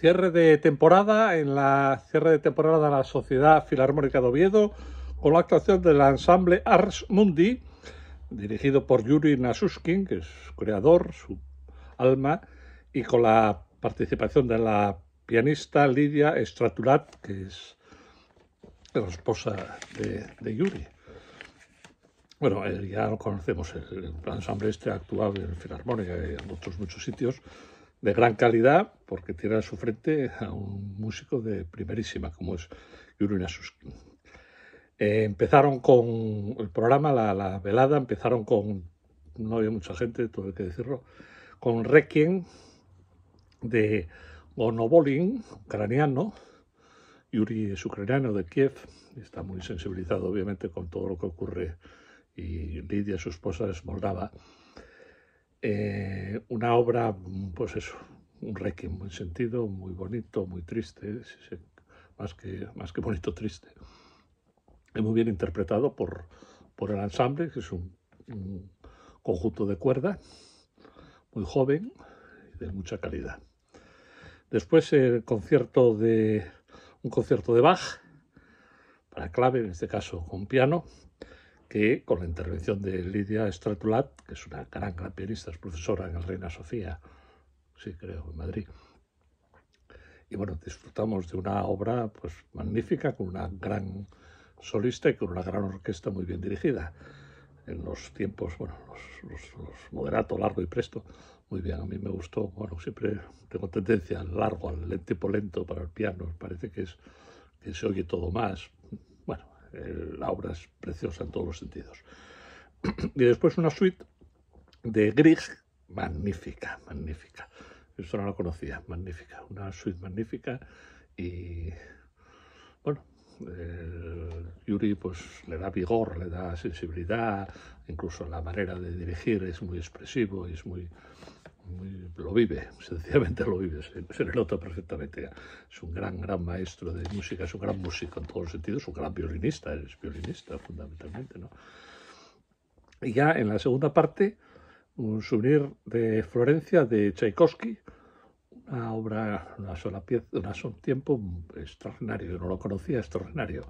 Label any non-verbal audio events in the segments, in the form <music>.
Cierre de temporada en la cierre de temporada de la Sociedad Filarmónica de Oviedo con la actuación del ensamble Ars Mundi, dirigido por Yuri Nasuskin, que es su creador, su alma, y con la participación de la pianista Lidia Estratulat, que es la esposa de, Yuri. Bueno, eh, ya lo conocemos, el, ensamble este actual en Filarmónica y en otros muchos sitios, de gran calidad, porque tiene a su frente a un músico de primerísima, como es Yuri Nasuskin. Eh, empezaron con el programa, la, velada, empezaron con, no había mucha gente, tuve que decirlo, con Requiem de Onobolin ucraniano, Yuri es ucraniano de Kiev, está muy sensibilizado obviamente con todo lo que ocurre y Lidia, su esposa, es moldava. Eh, una obra, mm, pues eso, un requiem muy sentido, muy bonito, muy triste, más que, más que bonito, triste. Es muy bien interpretado por, por el ensamble, que es un, conjunto de cuerda, muy joven y de mucha calidad. Después el concierto de, un concierto de Bach, para clave, en este caso con piano, que con la intervención de Lidia Estratulat, que es una gran, gran pianista, es profesora en el Reina Sofía, sí creo, en Madrid. Y bueno, disfrutamos de una obra pues, magnífica, con una gran solista y con una gran orquesta muy bien dirigida. En los tiempos, bueno, los, moderato, largo y presto, muy bien, a mí me gustó, bueno, siempre tengo tendencia al largo, al y lento para el piano, parece que, es, que se oye todo más, la obra es preciosa en todos los sentidos. <clears throat> y después una suite de Grieg, magnífica, magnífica. Eso no lo conocía, magnífica, una suite magnífica y bueno, Yuri pues le da vigor, le da sensibilidad, incluso la manera de dirigir es muy expresivo, es muy lo vive, sencillamente lo vive, se, se, le nota perfectamente. Es un gran, gran maestro de música, es un gran músico en todos los sentidos, un gran violinista, es violinista fundamentalmente. ¿no? Y ya en la segunda parte, un souvenir de Florencia de Tchaikovsky, una obra, una sola pieza, un tiempo extraordinario. no lo conocía, extraordinario.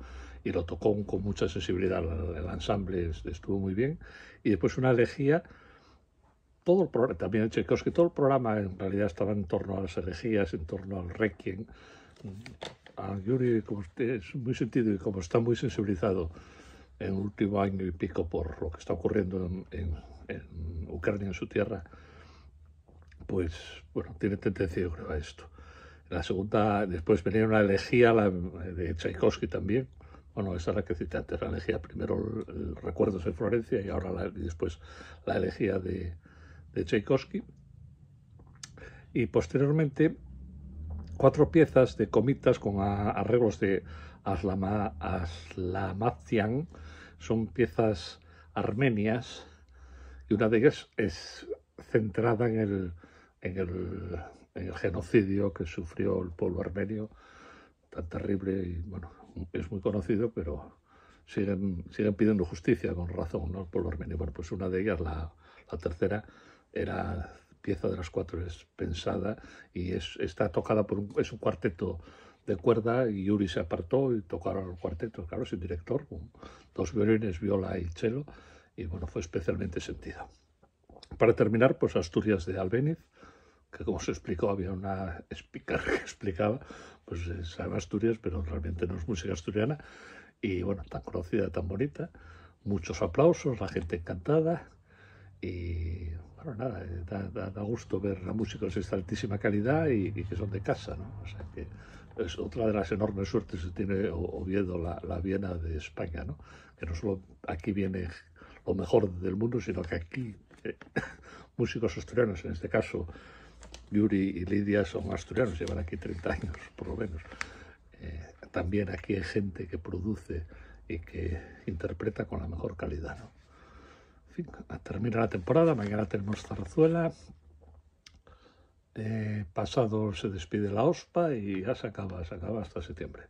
Y lo tocó con mucha sensibilidad. El, el ensamble estuvo muy bien. Y después una elegía todo el programa, también que todo el programa en realidad estaba en torno a las elegías, en torno al requiem. A Yuri como es muy sentido y como está muy sensibilizado en el último año y pico por lo que está ocurriendo en, Ucrania, en su tierra, pues bueno, tiene tendencia yo creo a esto. La segunda, después venía una elegía la, de Tchaikovsky también, bueno, esa es la que cité antes, la elegía primero el, Recuerdos en Florencia y ahora y después la elegía de, de Tchaikovsky y posteriormente cuatro piezas de comitas con arreglos de Aslamatian, son piezas armenias y una de ellas es centrada en el, en el, genocidio que sufrió el pueblo armenio, tan terrible y bueno, es muy conocido, pero siguen, siguen pidiendo justicia con razón, ¿no? El pueblo armenio. Bueno, pues una de ellas, la tercera, era pieza de las cuatro es pensada y está tocada por un, cuarteto de cuerda y Yuri se apartó y tocaron el cuarteto, claro, sin director, dos violines, viola y cello, y bueno, fue especialmente sentido. Para terminar, pues Asturias de Albéniz, que como se explicó, había una explicar que explicaba, pues es Asturias, pero realmente no es música asturiana, y bueno, tan conocida, tan bonita, muchos aplausos, la gente encantada, y eh, da, gusto ver a músicos de esta altísima calidad y, que son de casa, que es otra de las enormes suertes que tiene Oviedo, la, Viena de España, Que no solo aquí viene lo mejor del mundo, sino que aquí eh, <laughs> músicos asturianos, en este caso Yuri y Lidia son asturianos, llevan aquí 30 años por lo menos. Eh, también aquí hay gente que produce y que interpreta con la mejor calidad, ¿no? fin, ah, termina la temporada, mañana tenemos Zarzuela, eh, pasado se despide la OSPA y ya se acaba, se acaba hasta septiembre.